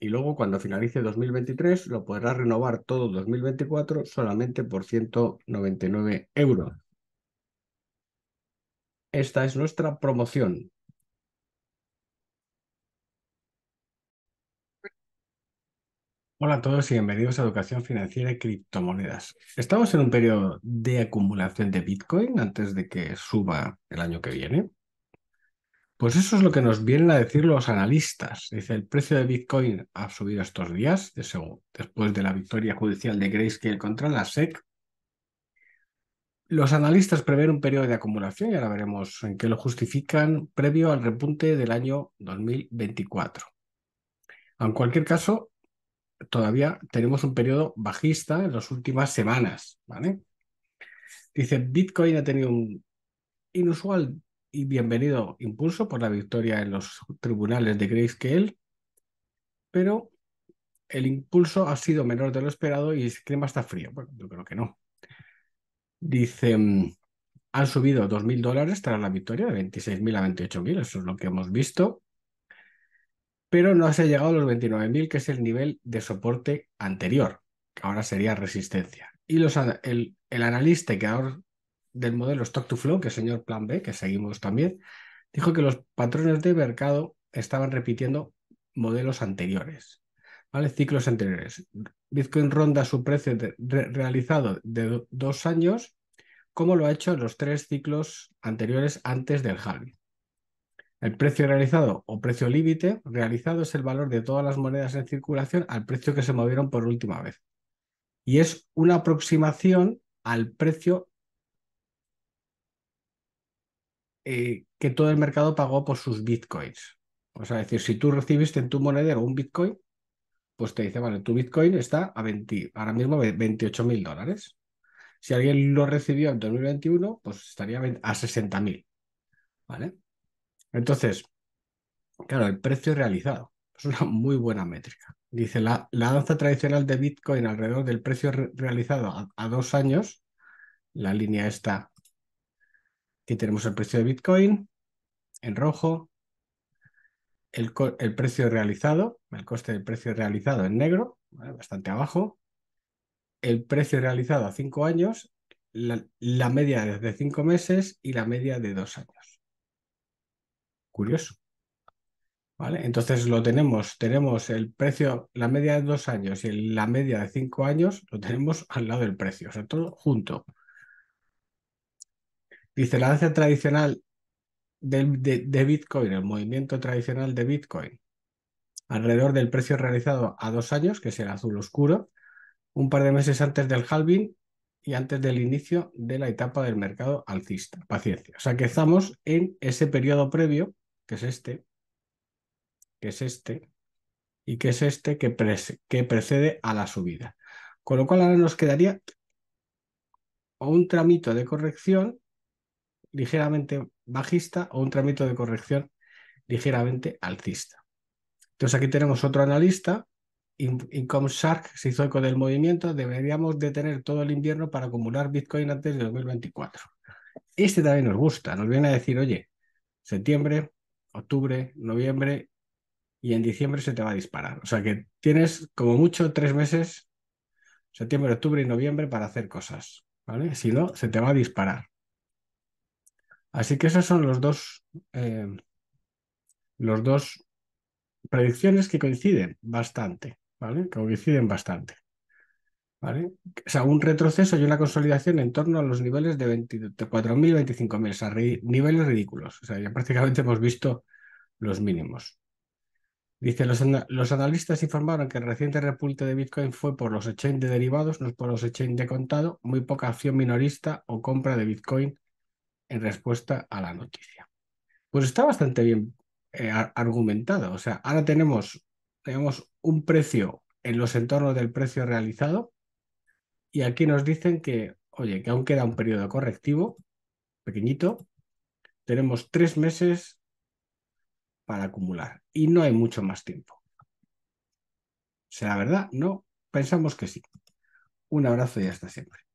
y luego cuando finalice 2023 lo podrás renovar todo 2024 solamente por 199 euros. Esta es nuestra promoción. Hola a todos y bienvenidos a Educación Financiera y Criptomonedas. Estamos en un periodo de acumulación de Bitcoin antes de que suba el año que viene. Pues eso es lo que nos vienen a decir los analistas. Dice, el precio de Bitcoin ha subido estos días, de después de la victoria judicial de Grayscale contra la SEC. Los analistas prevén un periodo de acumulación, y ahora veremos en qué lo justifican, previo al repunte del año 2024. En cualquier caso, todavía tenemos un periodo bajista en las últimas semanas. Dice, Bitcoin ha tenido un inusual y bienvenido impulso por la victoria en los tribunales de Grayscale, pero el impulso ha sido menor de lo esperado y el este clima está frío. Bueno, yo creo que no. Dice, mm, han subido 2.000 dólares tras la victoria, de 26.000 a 28.000, eso es lo que hemos visto, pero no se ha llegado a los 29.000, que es el nivel de soporte anterior, que ahora sería resistencia. Y los, el, analista que ahora del modelo Stock to Flow, que es el señor Plan B, que seguimos también, dijo que los patrones de mercado estaban repitiendo modelos anteriores, ¿vale? Ciclos anteriores. Bitcoin ronda su precio realizado de dos años, como lo ha hecho en los tres ciclos anteriores antes del halving. El precio realizado o precio límite realizado es el valor de todas las monedas en circulación al precio que se movieron por última vez. Y es una aproximación al precio Eh, que todo el mercado pagó por sus bitcoins. O sea, es decir, si tú recibiste en tu monedero un bitcoin, pues te dice, vale, tu bitcoin está a 20, ahora mismo 28 mil dólares. Si alguien lo recibió en 2021, pues estaría a 60 mil. ¿Vale? Entonces, claro, el precio realizado es una muy buena métrica. Dice, la, la danza tradicional de Bitcoin alrededor del precio realizado a, dos años, la línea está Aquí tenemos el precio de Bitcoin en rojo, el, precio realizado, el coste del precio realizado en negro, bastante abajo, el precio realizado a cinco años, la, media de cinco meses y la media de dos años. Curioso. ¿Vale? Entonces lo tenemos, tenemos el precio, la media de dos años y la media de cinco años, lo tenemos al lado del precio, o sea, todo junto. Dice, la tradicional de, Bitcoin, el movimiento tradicional de Bitcoin, alrededor del precio realizado a dos años, que es el azul oscuro, un par de meses antes del halving y antes del inicio de la etapa del mercado alcista. Paciencia. O sea que estamos en ese periodo previo, que es este, que es este, y que es este que, que precede a la subida. Con lo cual ahora nos quedaría un tramito de corrección ligeramente bajista o un trámite de corrección ligeramente alcista. Entonces aquí tenemos otro analista, Income Shark, se hizo eco del movimiento, deberíamos detener todo el invierno para acumular Bitcoin antes de 2024. Este también nos gusta, nos viene a decir, oye, septiembre, octubre, noviembre y en diciembre se te va a disparar. O sea que tienes como mucho tres meses, septiembre, octubre y noviembre para hacer cosas, ¿vale? Si no, se te va a disparar. Así que esas son los dos, eh, los dos predicciones que coinciden bastante, ¿vale? Que coinciden bastante. ¿Vale? un retroceso y una consolidación en torno a los niveles de 24.000 y 25.000, niveles ridículos. O sea, ya prácticamente hemos visto los mínimos. Dice, los, analistas informaron que el reciente repulte de Bitcoin fue por los exchange de derivados, no por los exchange de contado, muy poca acción minorista o compra de Bitcoin en respuesta a la noticia. Pues está bastante bien eh, argumentado, argumentada. O sea, ahora tenemos, tenemos un precio en los entornos del precio realizado y aquí nos dicen que, oye, que aún queda un periodo correctivo pequeñito. Tenemos tres meses para acumular y no hay mucho más tiempo. ¿Será verdad? No, pensamos que sí. Un abrazo y hasta siempre.